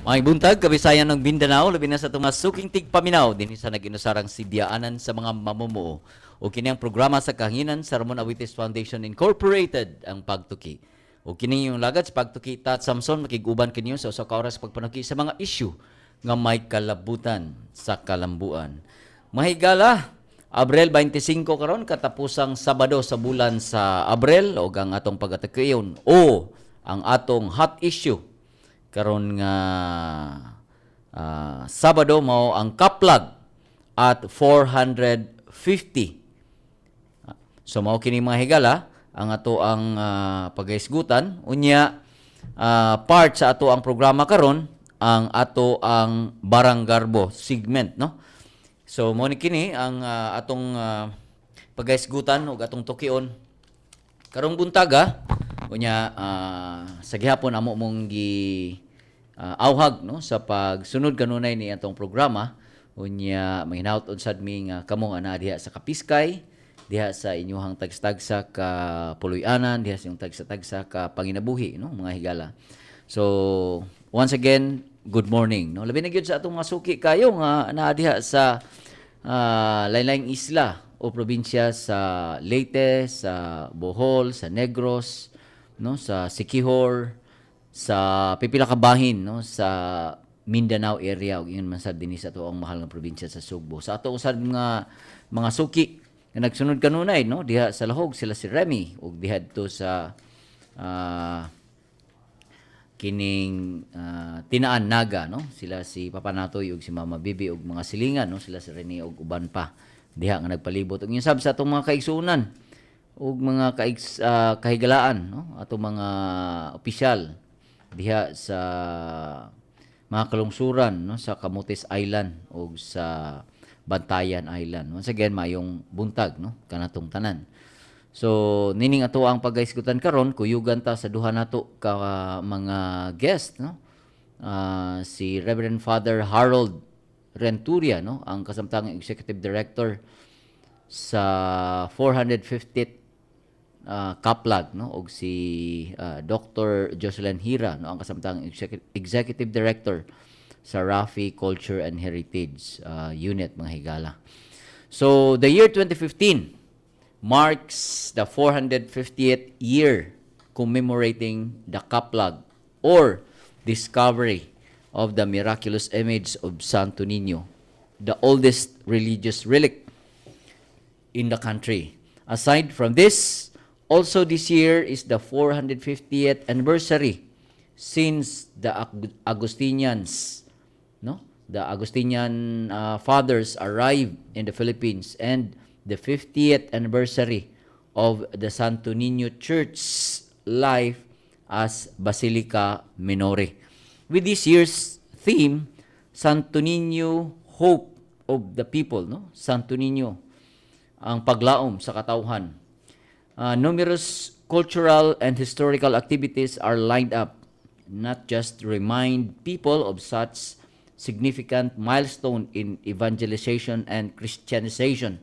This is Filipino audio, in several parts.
Mga buntag, kabisayan ng Mindanao, labi na sa tumasuking tigpaminaw, din sa naginusarang sibyaanan sa mga mamumuo. O kiniyang programa sa kahinginan sa Ramon Awites Foundation Incorporated ang pagtuki. O kini yung lagad sa pagtuki ta at Samson, makiguban kinyo sa usa ka oras pagpanuki sa mga issue nga may kalabutan sa kalambuan. Mahigala, Abril 25 karon katapusang Sabado sa bulan sa Abril o ang atong pagatakiyon o ang atong hot issue karon nga uh, Sabado mao ang kaplag at 450. So mao kini mga higala ang ato ang uh, pagaisgutan unya uh, part sa ato ang programa karon ang ato ang Barang Garbo segment no. So mo ni kini ang uh, atong uh, pagaisgutan ug atong tukion karong buntaga unya uh, sa gihapon amo mong gi uh, awhag no sa pagsunod kanunay ni atong programa unya manghinaut unsad mi nga ah, kamong ana diha sa Kapiskay diha sa inyuhang tagstagsa ka Puloy-anan diha sa inyong tagsa-tagsa ka panginabuhi no mga higala. So once again good morning no labi na gyud sa atong mga suki kayo nga naa diha sa uh, ah, lain-laing isla o probinsya sa Leyte, sa Bohol, sa Negros, no, sa Sikihor, sa pipila ka bahin no sa Mindanao area ug ingon man sad dinhi sa ato ang mahal nga probinsya sa Sugbo. Sa ato usad mga mga suki nga nagsunod kanunay no diha sa Lahog sila si Remy ug diha to sa uh, kining uh, tinaan naga no sila si Papa Natoy ug si Mama Bibi ug mga silingan no sila si Rene ug uban pa diha nga nagpalibot ug yun sab sa atong mga kaigsunan ug mga kaig, uh, ah, kahigalaan no ato mga opisyal diha sa mga kalungsuran no sa Camotes Island o sa Bantayan Island. Once again mayong buntag no kanatong tanan. So nining ato ang pagaisgutan karon kuyugan ta sa duha nato ka mga guest no. Uh, si Reverend Father Harold Renturia no ang kasamtang executive director sa 450th uh, Kaplag no og si uh, ah, Dr. Jocelyn Hira no ang kasamtang executive director sa Rafi Culture and Heritage uh, Unit mga higala. So the year 2015 marks the 450th year commemorating the Kaplag or discovery of the miraculous image of Santo Niño, the oldest religious relic in the country. Aside from this, Also this year is the 450th anniversary since the Ag- Agustinians, no? The Agustinian uh, fathers arrived in the Philippines and the 50th anniversary of the Santo Niño Church life as Basilica Minore. With this year's theme, Santo Niño Hope of the People, no? Santo Niño, ang paglaom sa katauhan uh, numerous cultural and historical activities are lined up, not just to remind people of such significant milestone in evangelization and Christianization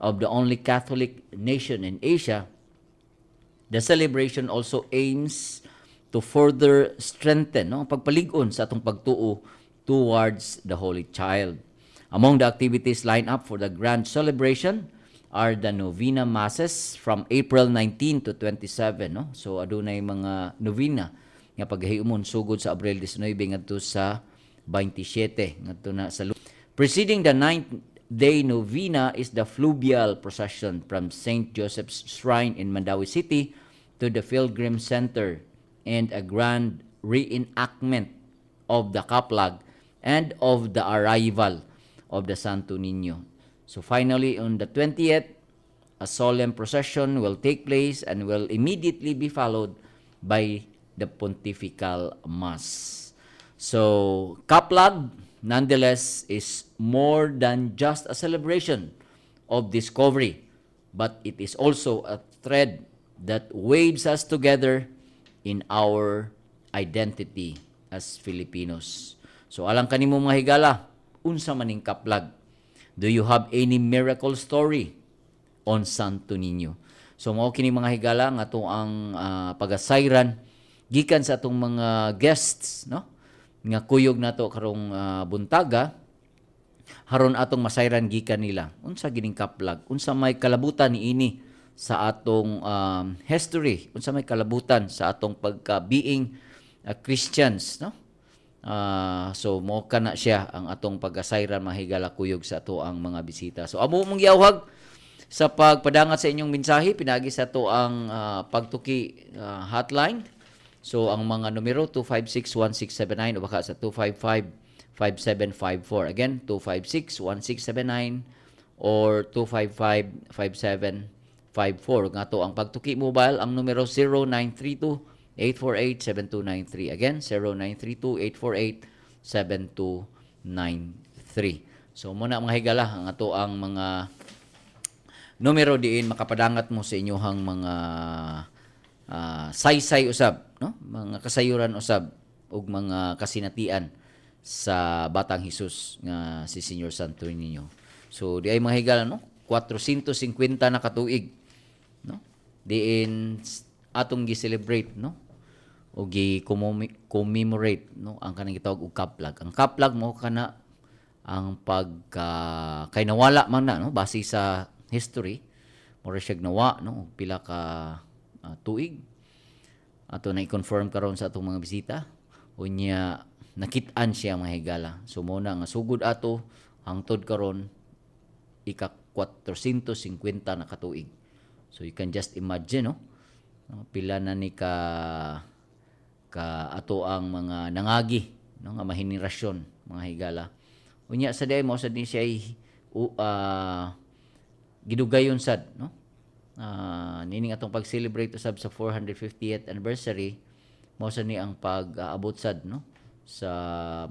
of the only Catholic nation in Asia, the celebration also aims to further strengthen no, pagpaligon sa atong pagtuo towards the Holy Child. Among the activities lined up for the grand celebration, are the novena masses from April 19 to 27 no so adunay mga novena nga paghiumon sugod sa Abril 19 ngadto sa 27 ngadto na sa preceding the ninth day novena is the fluvial procession from St. Joseph's Shrine in Mandawi City to the Pilgrim Center and a grand reenactment of the Kaplag and of the arrival of the Santo Niño So finally, on the 20th, a solemn procession will take place and will immediately be followed by the pontifical mass. So, Kaplag, nonetheless, is more than just a celebration of discovery, but it is also a thread that waves us together in our identity as Filipinos. So, alang kanimo mga higala, unsa maning kaplag Do you have any miracle story on Santo Niño? So mo kini mga higala nga ato ang uh, pagasayran gikan sa atong mga guests no nga kuyog nato karong uh, buntaga haron atong masayran gikan nila unsa gining kaplag unsa may kalabutan ni ini sa atong um, history unsa may kalabutan sa atong pagka being uh, Christians no Uh, so mo kana siya ang atong pagasayran mahigala kuyog sa ato ang mga bisita. So amo mong yawag sa pagpadangat sa inyong mensahe pinagi sa ato ang uh, pagtuki uh, hotline. So ang mga numero 2561679 o baka sa 2555754. Again, 2561679 or 2555754. 5754 Nga to ang pagtuki mobile ang numero 0932 848-7293. Again, 0932-848-7293. So, muna mga higala, ang ato ang mga numero diin makapadangat mo sa inyohang mga uh, saysay usab, no? mga kasayuran usab ug mga kasinatian sa Batang Hesus nga si Senior Santo ninyo. So, di ay mga higala, no? 450 na katuig. No? Diin atong gi-celebrate, no? o gi commemorate no ang kanang gitawag og kaplag. Ang kaplag mo kana ang pag uh, kay nawala man na no base sa history mo siya nawa no pila ka uh, tuig ato na i-confirm karon sa atong mga bisita unya nakit-an siya mga higala. So mo na nga sugod ato hangtod karon ika 450 na katuig. So you can just imagine no pila na ni ka ka ato ang mga nangagi no nga mahinirasyon mga higala unya sa day mo sad ni siya uh, gidugayon sad no uh, ah, nining atong pag-celebrate usab sa 450th anniversary mo sad ni ang pag abot sad no sa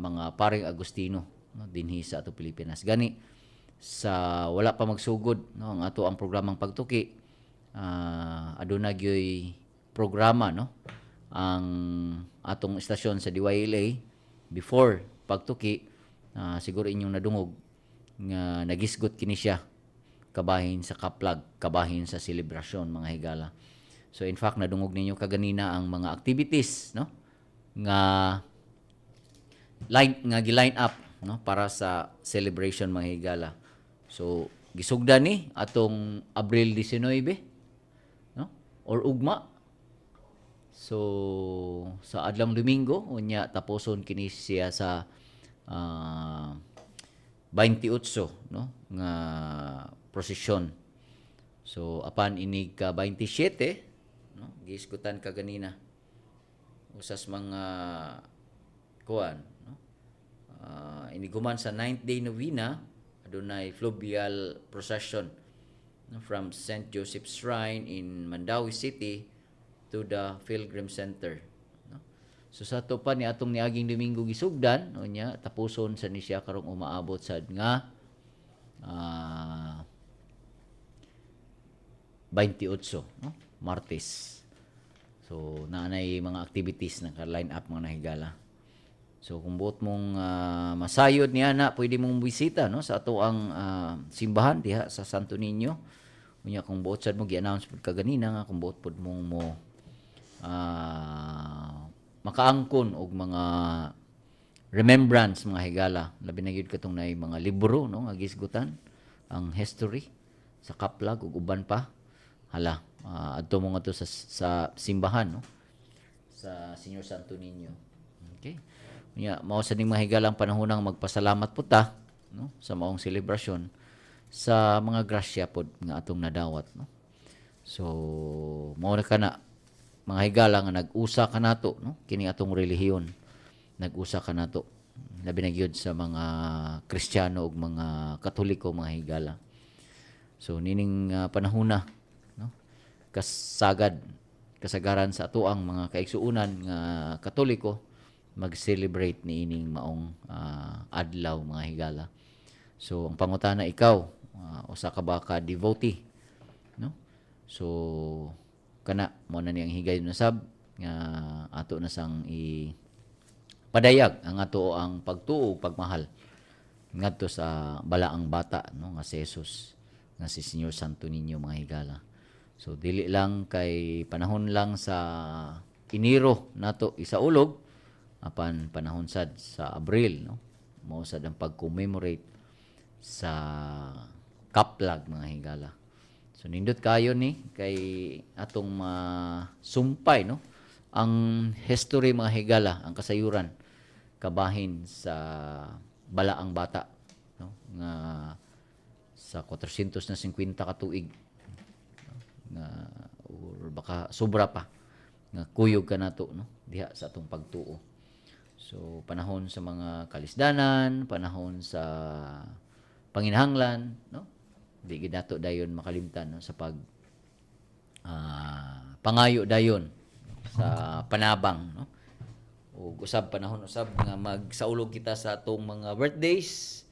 mga paring Agustino no dinhi sa ato Pilipinas gani sa wala pa magsugod no ang ato ang programang pagtuki uh, aduna gyoy programa no ang atong istasyon sa DYLA before pagtuki uh, siguro inyong nadungog nga nagisgot kini siya kabahin sa kaplag kabahin sa selebrasyon mga higala so in fact nadungog ninyo kaganina ang mga activities no nga line nga gi-line up no para sa celebration mga higala so gisugdan ni atong Abril 19 no or ugma So sa adlang Domingo unya taposon kini siya sa uh, ah, 28 no nga prosesyon. So apan inig ka 27 no giskutan ka ganina. Usas mga kuan no. Uh, ah, iniguman sa 9th day novena adunay fluvial procession no, from St. Joseph's Shrine in Mandawi City to the Pilgrim Center. No? So sa to ni atong niaging Domingo gisugdan, no niya tapuson sa ni siya karong umaabot sad nga uh, ah, 28, no? Martes. So naanay mga activities na line up mga nahigala. So kung buot mong uh, masayod ni ana, pwede mong bisita no sa ato ang uh, simbahan diha sa Santo Niño. Unya kung buot sad mo gi-announce pud kaganina nga kung buot pud mong mo uh, makaangkon og mga remembrance mga higala labi na gyud katong nay mga libro no nga gisgutan ang history sa kaplag ug uban pa hala uh, adto mo nga to sa, sa simbahan no sa Senior Santo Niño okay nya mao sa ning ang panahonang magpasalamat po ta no sa maong selebrasyon sa mga grasya pod nga atong nadawat no so mao na kana mga higala nga nag-usa ka kanato no kini atong relihiyon nag-usa ka kanato labi na gyud sa mga Kristiyano ug mga Katoliko mga higala so nining uh, ah, panahuna no kasagad kasagaran sa ato ang mga kaigsuunan nga Katoliko mag-celebrate ni ining maong uh, adlaw mga higala so ang pangutana ikaw uh, usa ka ba ka devotee no so kana mo na niyang higay nasab nga ato na sang i padayag ang ato ang pagtuo pagmahal ngadto sa balaang bata no nga si Jesus nga si Señor Santo Niño mga higala so dili lang kay panahon lang sa iniro nato isa ulog apan panahon sad sa Abril no mao sad ang pag-commemorate sa Kaplag mga higala So nindot kayo ni kay atong masumpay uh, no ang history mga higala, ang kasayuran kabahin sa balaang bata no nga sa 450 ka tuig nga or baka sobra pa nga kuyog ka nato no diha sa atong pagtuo so panahon sa mga kalisdanan panahon sa panginhanglan no di gidato dayon makalimtan no, sa pag uh, pangayo dayon sa panabang no ug usab panahon usab nga magsaulog kita sa atong mga birthdays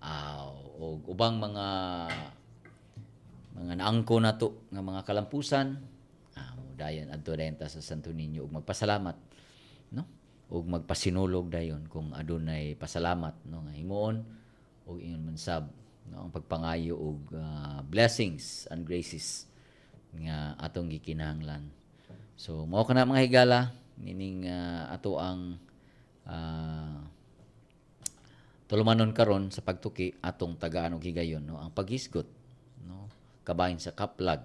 uh, ah, ug ubang mga mga naangko na to nga mga kalampusan uh, dayon adto dayon sa Santo Niño ug magpasalamat no ug magpasinulog dayon kung adunay pasalamat no nga himuon ug ingon man sab no ang pagpangayo og uh, blessings and graces nga atong gikinahanglan so mao na mga higala nining uh, ato ang uh, tulumanon karon sa pagtuki atong tagaan og higayon no ang paghisgot no kabahin sa kaplag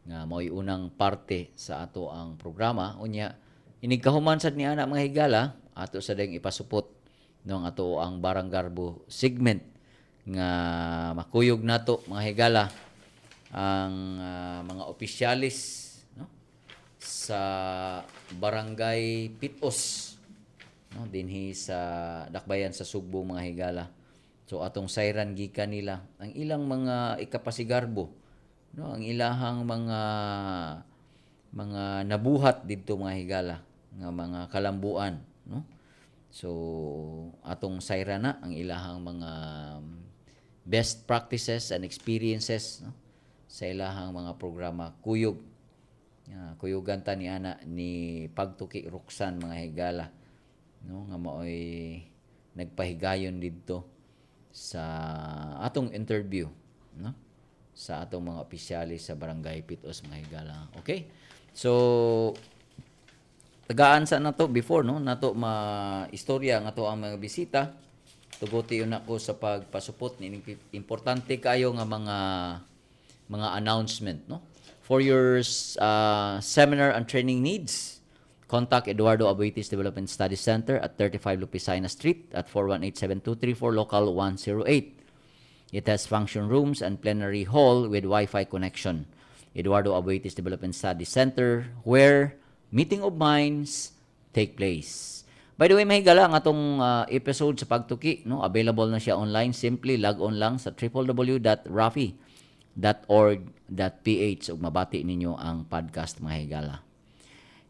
nga mao'y unang parte sa ato ang programa unya inigkahuman sad ni ana mga higala ato sa dayong ipasupot no ang ato ang barang segment nga makuyog nato mga higala ang uh, mga opisyalis no? sa barangay Pitos no dinhi sa Dakbayan sa Sugbo mga higala so atong sayran gikan nila ang ilang mga ikapasigarbo no ang ilahang mga mga nabuhat didto mga higala nga mga kalambuan no so atong sayran na ang ilahang mga best practices and experiences no? sa ilahang mga programa kuyog uh, kuyugan ta ni ana ni pagtuki ruksan mga higala no nga maoy nagpahigayon didto sa atong interview no sa atong mga opisyali sa barangay Pitos mga higala okay so tagaan sa nato before no nato ma istorya nga to ang mga bisita tuguti yun ako sa pagpasupot ni importante kayo nga mga mga announcement no for your uh, seminar and training needs contact Eduardo Abuitis Development Study Center at 35 Lupisina Street at 4187234 local 108 it has function rooms and plenary hall with wifi connection Eduardo Abuitis Development Study Center where meeting of minds take place By the way, mahigala nga atong uh, ah, episode sa pagtuki, no? Available na siya online. Simply log on lang sa www.rafi.org.ph ug mabati ninyo ang podcast mga higala.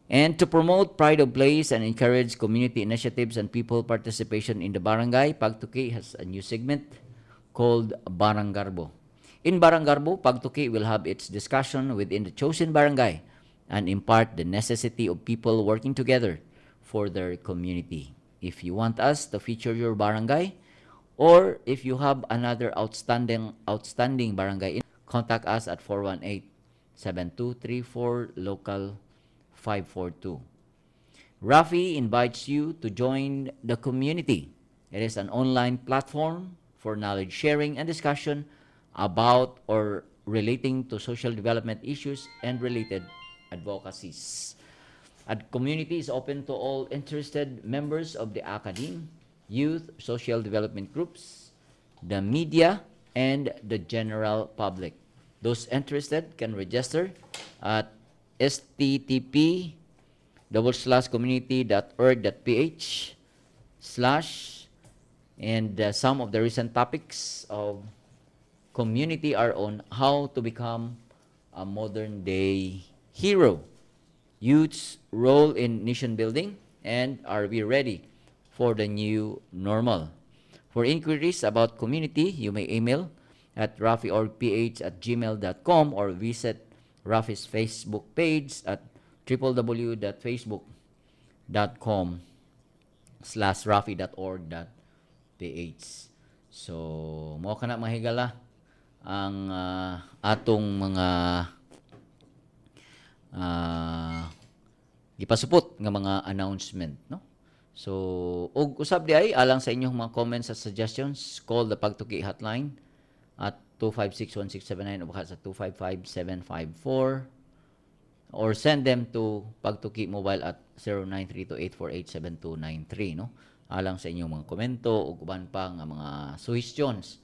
And to promote pride of place and encourage community initiatives and people participation in the barangay, Pagtuki has a new segment called Barangarbo. In Barangarbo, Pagtuki will have its discussion within the chosen barangay and impart the necessity of people working together for their community. If you want us to feature your barangay, or if you have another outstanding outstanding barangay, contact us at 418-7234 local 542. Rafi invites you to join the community. It is an online platform for knowledge sharing and discussion about or relating to social development issues and related advocacies. A community is open to all interested members of the academy, youth, social development groups, the media, and the general public. Those interested can register at http double slash community.org.ph slash and uh, some of the recent topics of community are on how to become a modern day hero. youth's role in nation building, and are we ready for the new normal? For inquiries about community, you may email at rafiorgph at gmail.com or visit Rafi's Facebook page at www.facebook.com slash rafi.org.ph So, mo ka na mahigala ah, ang uh, atong mga uh, ah, ipasupot nga mga announcement no so og usab di ay alang sa inyong mga comments at suggestions call the pagtuki hotline at 2561679 o baka sa 255754 or send them to pagtuki mobile at 0932848793 no alang sa inyong mga komento o uban pa nga mga suggestions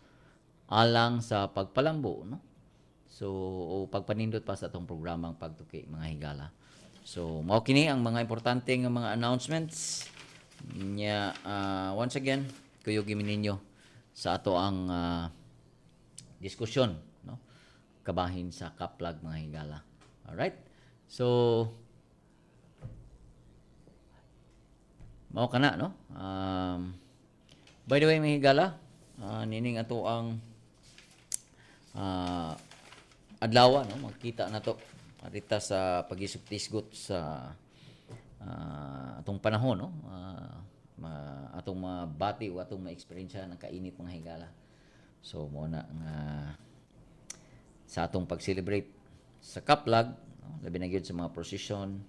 alang sa pagpalambo no So, pagpanindot pa sa atong programang pagtuki mga higala. So, mao kini ang mga importante nga mga announcements nya uh, once again kuyog gimi ninyo sa ato ang uh, diskusyon no kabahin sa kaplag mga higala. All right? So mao kana no? Um, by the way mga higala, uh, nining ato ang uh, adlaw no makita na to adita sa pagisog tisgot sa uh, atong panahon no uh, ma, atong mabati o atong ma-experience ng kainit mga higala so mo na nga uh, sa atong pag-celebrate sa kaplag no labi na gyud sa mga procession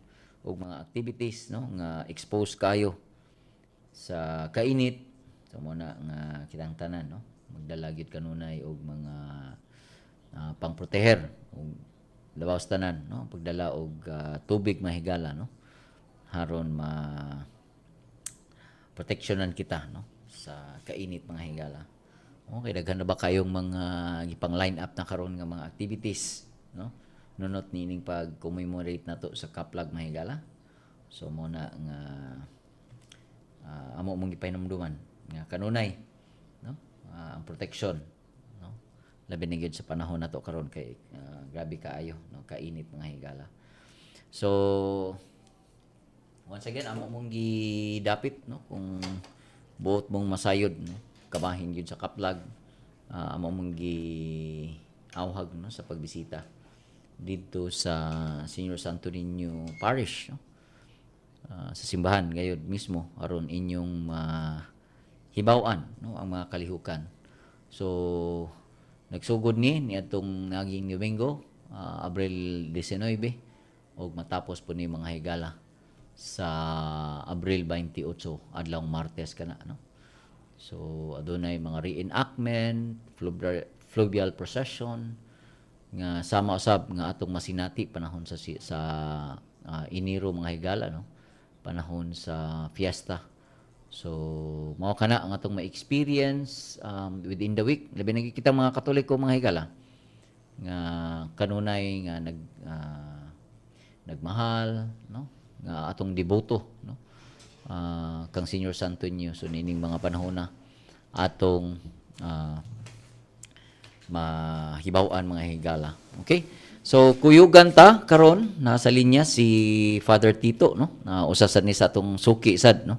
o mga activities no nga expose kayo sa kainit so mo na nga kitang tanan no magdala gyud kanunay og mga uh, pangproteher og lawas tanan no pagdala og uh, tubig mahigala no haron ma proteksyonan kita no sa kainit mga higala. Okay, daghan na ba kayong mga gipang line up na karon nga mga activities no? Nunot nining pag commemorate nato sa Kaplag Mahigala. So mo na nga uh, amo mong gipahinumduman nga kanunay no? Uh, ang protection labi na sa panahon na to karon kay uh, grabe kaayo no kainit mga higala so once again amo mong gidapit no kung buot mong masayod no kabahin gyud sa kaplag uh, amo mong gi awhag no sa pagbisita dito sa Senior Santo Niño Parish no uh, sa simbahan gayud mismo aron inyong mahibawan uh, no ang mga kalihukan so Nagsugod ni ni atong naging Domingo, uh, Abril 19 ug matapos po ni mga higala sa Abril 28 adlaw Martes kana no. So adunay mga reenactment, fluvial procession nga sama usab nga atong masinati panahon sa sa uh, Iniro mga higala no panahon sa fiesta So, mao kana ang atong ma-experience um, within the week. Labi na kita mga Katoliko mga higala nga kanunay nga nag uh, nagmahal no nga atong deboto no uh, kang Senior Santo Niyo so nining mga panahon na atong uh, mahibawan mga higala. Okay? So kuyugan ta karon nasa linya si Father Tito no na usa sad ni sa atong suki sad no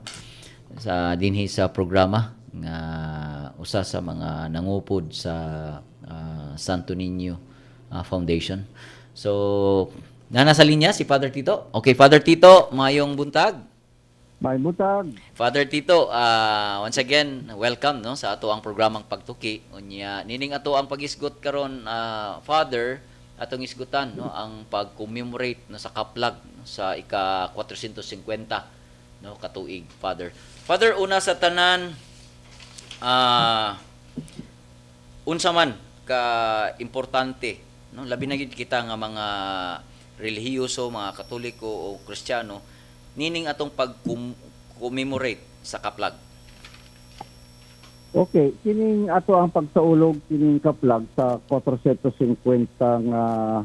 sa dinhi sa programa nga usa sa mga nangupod sa uh, Santo Niño uh, Foundation. So, nana sa linya si Father Tito. Okay, Father Tito, mayong buntag. May buntag. Father Tito, uh, once again, welcome no sa ato ang programang pagtuki. Unya nining ato ang pagisgot karon uh, Father atong isgutan no ang pag-commemorate no, sa kaplag no, sa ika 450 no katuig Father. Father, una sa tanan, uh, unsa man ka importante no labi na gid kita nga mga relihiyoso mga katoliko o kristiyano nining atong pag-commemorate sa kaplag Okay, kining ato ang pagsaulog kining kaplag sa 450 nga uh,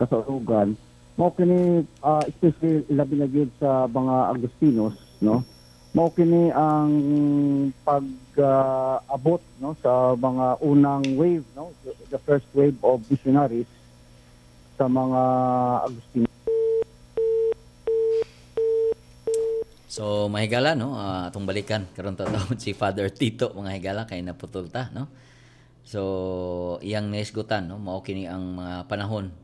kasaulogan mo kini uh, ah, especially labi na gid sa mga Agustinos no mao kini ang pag-abot uh, no sa mga unang wave no the first wave of missionaries sa mga Agustino So mahigala no uh, atong balikan karon ta taon si Father Tito mga higala kay naputol ta no So iyang naisgutan no mao kini ang mga panahon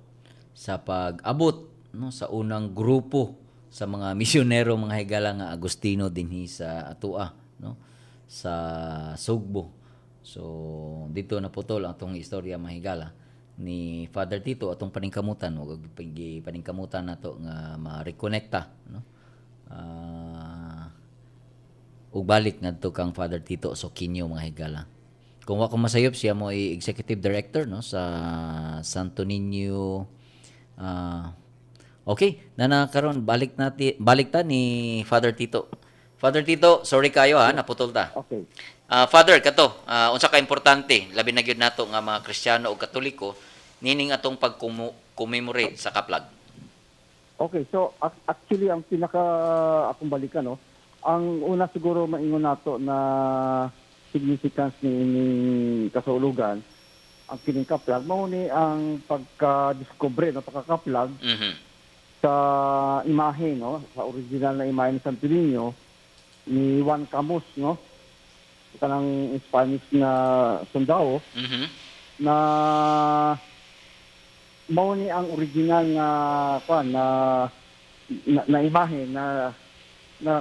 sa pag-abot no sa unang grupo sa mga misyonero mga higala nga Agustino dinhi sa Atua no sa Sugbo. So dito na putol ang atong istorya mahigala ni Father Tito atong paningkamutan ug paningkamutan nato nga ma-reconnecta no. Uh, ug balik ngadto kang Father Tito so kinyo mga higala. Kung wa ko masayop siya mo i executive director no sa Santo Niño uh, Okay, na nakaroon, balik nati, balik ta ni Father Tito. Father Tito, sorry kayo ha, naputol ta. Okay. Uh, Father, kato, uh, unsa ka importante, labi na gyud nato nga mga Kristiyano o Katoliko, nining atong pag-commemorate sa kaplag. Okay, so actually ang pinaka akong balikan no, ang una siguro maingon nato na significance ni, ni kasulugan ang kining kaplag mao ni ang pagka-discovery no pagka-kaplag mm-hmm sa imahe, no? Sa original na imahe ni Santolino ni Juan Camus, no? Ito ng Spanish na sundao mm-hmm. na mao ni ang original nga kwan na na, na imahe na na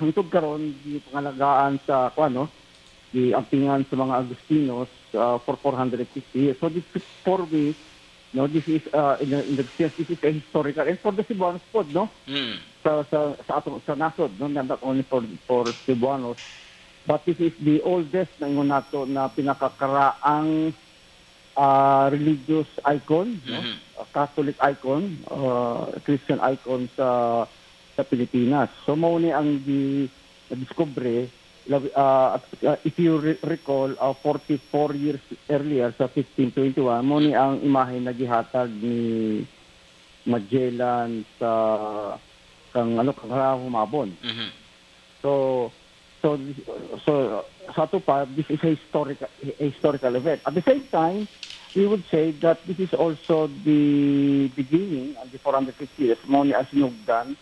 hangtod karon di pangalagaan sa kwan no di ampingan sa mga Agustinos uh, for 450 So this for me No, this is uh, in the, in the sense, this is a historical and for the Cebuanos po, no? Mm. Sa sa sa atong sa nasod, no, not only for for Cebuanos, but this is the oldest na ingon nato na pinakakaraang uh, religious icon, mm-hmm. no? A Catholic icon, uh, Christian icon sa sa Pilipinas. So mao ni ang di na Uh, uh, if you re- recall, uh, 44 years earlier sa 1521, mo ang imahe gihatag ni Magellan sa kang ano kang humabon. Mm-hmm. So so so sa to pa, this is a historical a historical event. At the same time, we would say that this is also the beginning of the 450 years mo ni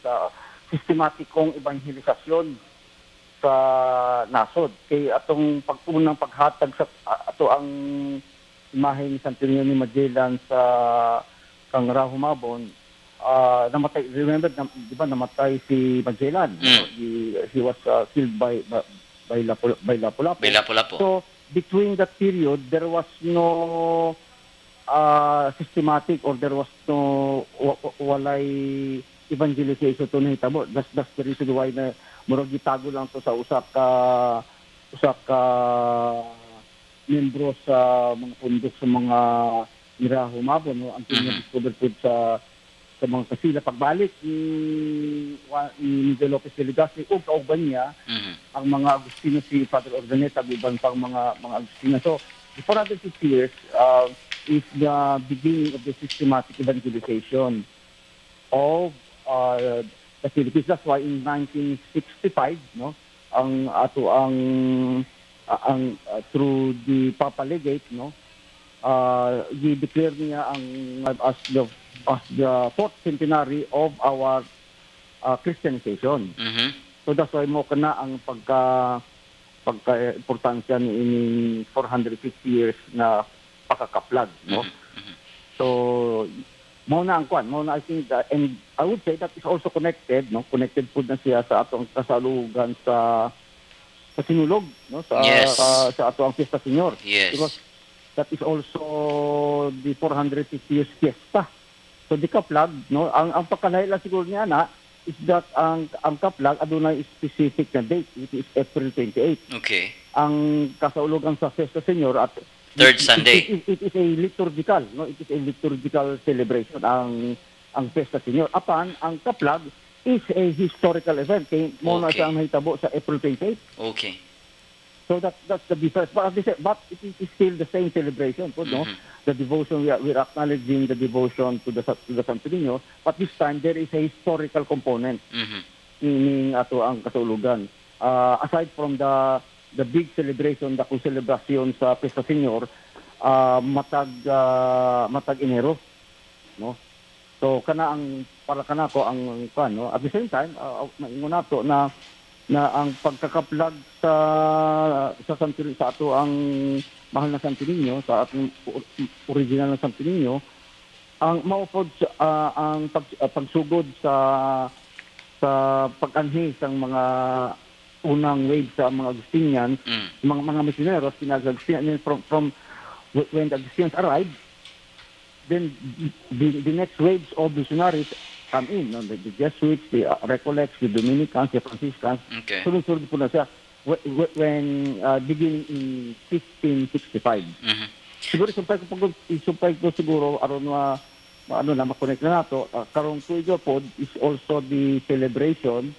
sa sistematikong ebanghelisasyon sa nasod kay atong pagtunang paghatag sa ato ang imahe ni Santilio ni Magellan sa kang Rahumabon uh, namatay remember na, di ba namatay si Magellan mm. he, he was uh, killed by by Lapu, by lapu by lapu so between that period there was no uh, systematic or there was no walay evangelization to nahitabo that's that's the reason why na murag gitago lang to sa usa ka usa ka membro sa mga pundok sa mga ira humabo no ang tinyo mm-hmm. discover po sa sa mga kasila pagbalik ni ni Miguel Lopez de Legazpi o kauban niya mm-hmm. ang mga Agustino si Father Ordaneta guban pang mga mga Agustino so the 450 years uh, is the beginning of the systematic evangelization of uh, facilities. That's why in 1965, no, ang ato ang uh, ang uh, through the Papa Legate, no, uh, i-declare niya ang as the as the fourth centenary of our uh, Christianization. Mm-hmm. So that's why mo kana ang pagka pagka-importansya ni in 450 years na pakakaplag, no? Mm-hmm. mm-hmm. So Mao na ang kwan, mao na I think that, and I would say that is also connected, no? Connected po na siya sa atong kasalugan sa sa sinulog, no? Sa yes. sa, sa atong fiesta senior. Yes. Because that is also the 450 years fiesta. So the kaplag, no? Ang ang pagkalaila siguro niya na is that ang ang kaplag adunay specific na date which is April 28. Okay. Ang kasaulugan sa Fiesta Senior at Third Sunday. It, it, it is a liturgical, no? It is a liturgical celebration ang ang Pesta Senior. Apan, ang kaplag is a historical event. Kaya muna okay. siya ang hitabo sa April 28. Okay. So that that's the difference. But, this, but it is still the same celebration. Po, no? Mm-hmm. The devotion, we are, we are acknowledging the devotion to the, to the Santo Niño, but this time there is a historical component. Mm-hmm. Meaning ato ang katulugan. Uh, ah, aside from the the big celebration, dakong celebration sa Pesta Senior, uh, matag, uh, matag Enero. No? So kana ang para kana ko ang kan no at the same time uh, maingon nato na na ang pagkakaplag sa sa Santo sa ato ang mahal na Santo Niño sa ating original na Santo Niño ang maupod uh, ang pag, uh, pagsugod sa sa pag-anhi sa mga unang wave sa mga Agustinian, mm. mga, mga missionaries, pinag-Agustinians, from, from when the Agustinians arrived, then the, the next waves of missionaries come in. No? The, the Jesuits, the uh, Recollects, the Dominicans, the Franciscans. Okay. Sunod-sunod po na siya when uh, beginning in 1565. Mm-hmm. Siguro isumpay ko, isumpay ko siguro aron na, ma ano na makonect na nato. Uh, karong tuigo po is also the celebration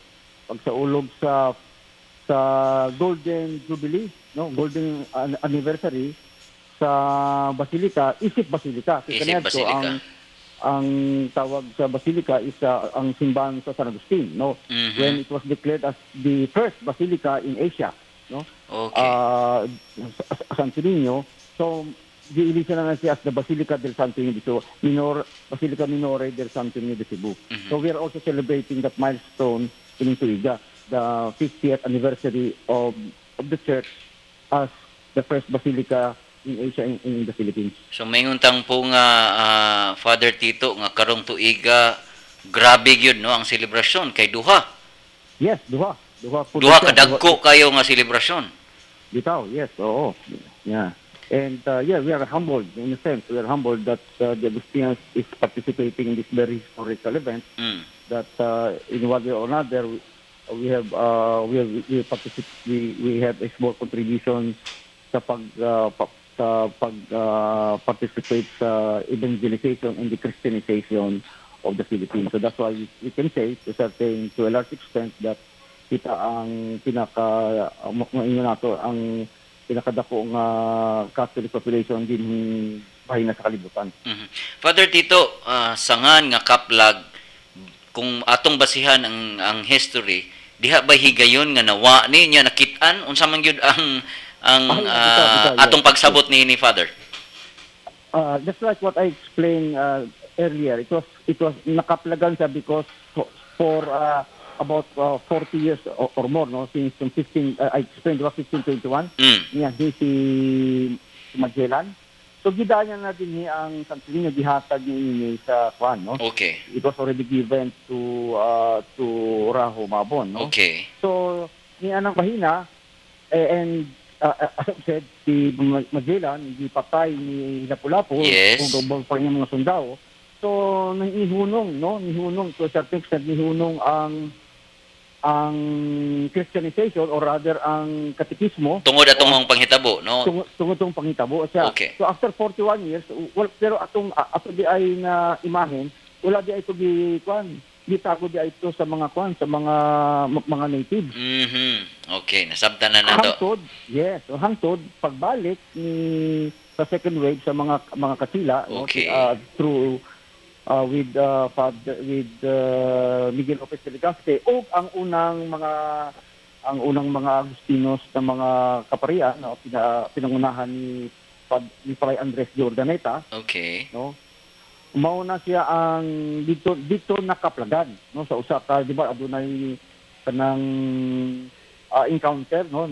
pag sa ulog sa sa Golden Jubilee, no? Golden Anniversary sa Basilica, Isip Basilica. Si Isip Kaneto, Basilica. Ang, ang tawag sa Basilica is uh, ang simbahan sa San Agustin, no? Mm-hmm. When it was declared as the first basilica in Asia, no? Okay. Uh, ah, Santorino. So, giilisan na lang siya as the Basilica del Santo Niño de Cebu, Minor, Basilica Minore del Santo Niño de Cebu. Mm-hmm. So, we are also celebrating that milestone in Tuiga the 50th anniversary of, of the church as the first basilica in Asia and in the Philippines. So mayuntang po nga uh, Father Tito nga karong tuiga grabe gyud no ang selebrasyon kay duha. Yes, duha. Duha po. Duha kadagko kayo nga selebrasyon. Bitaw, yes, oo. Yeah. And uh, yeah, we are humbled in a sense. We are humbled that uh, the Augustinians is participating in this very historical event. Mm. That uh, in one way or another, we have uh, we have we participate we, we have a small contribution sa pag uh, pa, sa pag uh, participate sa evangelization and the Christianization of the Philippines. So that's why we, we can say to certain to a large extent that kita ang pinaka maingon nato ang pinakadakong uh, Catholic population din bahay na sa kalibutan. Mm-hmm. Father Tito, uh, sangan nga kaplag kung atong basihan ang ang history diha ba higayon nga nawa ni niya nakit-an unsa man gyud ang ang uh, atong pagsabot ni ni father uh, just like what I explained uh, earlier it was it was nakaplagan sa because for uh, about uh, 40 years or, or more no since 15 uh, I explained it was 1521 mm. niya si Magellan So gidayan na din ang santunin nga gihatag ni ini sa kwan no. Okay. It was already given to uh, to Raho Mabon no. Okay. So ni anang bahina eh, and uh, uh as I said si Magellan hindi gipatay ni Lapu-Lapu yes. ug pa niya mga sundao. So nahihunong no, nihunong to a certain extent nihunong ang um, ang Christianization or rather ang katikismo. Tungod atong ang panghitabo, no? Tung, tungod atong panghitabo. Siya. Okay. So after 41 years, well, pero atong ato di ay na imahen, wala di ay to gi kwan gitago di ito sa mga kwan sa mga mga natives. Mhm. Okay, nasabtan na nato. Hangtod, yes, so hangtod pagbalik ni sa second wave sa mga mga kasila okay. no, uh, ah, through uh, with uh, Father, with uh, Miguel Lopez Deligasque o ang unang mga ang unang mga Agustinos na mga kaparian no pina, pinangunahan ni Pad, ni Fray Andres Jordaneta. Okay. No. Mauna siya ang dito dito nakaplagan no sa usa ka di ba adunay kanang uh, encounter no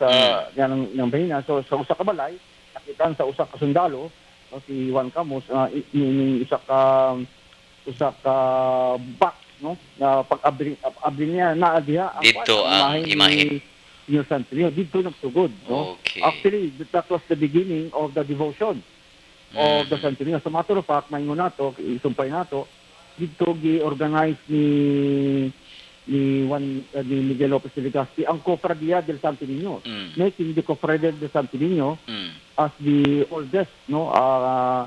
sa mm. yan ng bahina so sa usa ka balay nakita sa usa ka sundalo o si Juan Camus na uh, isa ka isa ka back no na pag abri abri niya na adiha dito ang imahe ni San Trio dito nagsugod no okay. actually that was the beginning of the devotion mm. of the mm. San so matter of fact may nato isumpay nato dito gi-organize ni ni Juan uh, ni Miguel Lopez de Legazpi ang Cofradia del Santo Niño, mm. making the Cofradia del Santo Niño mm. as the oldest no uh,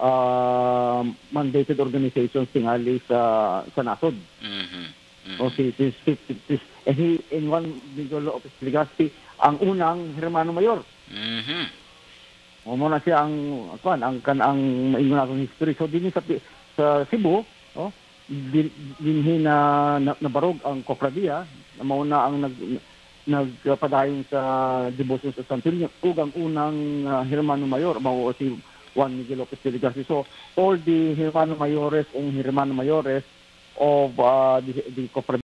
uh, mandated organization tingali sa sa nasod. Mm-hmm. Mm-hmm. O oh, si, si, si, and he, and Juan Miguel Lopez de Legazpi ang unang Hermano Mayor. Mm-hmm. na siya ang kuan ang kan ang maingon akong history so din sa sa Cebu, no? Oh, dinhi na, na nabarog ang kofradiya na mauna ang nag nagpadayon sa devotion sa Santilio ug ang unang uh, Hermano Mayor mao si Juan Miguel Lopez de Garcia. So all the Hermano Mayores and Hermano Mayores of uh, the, the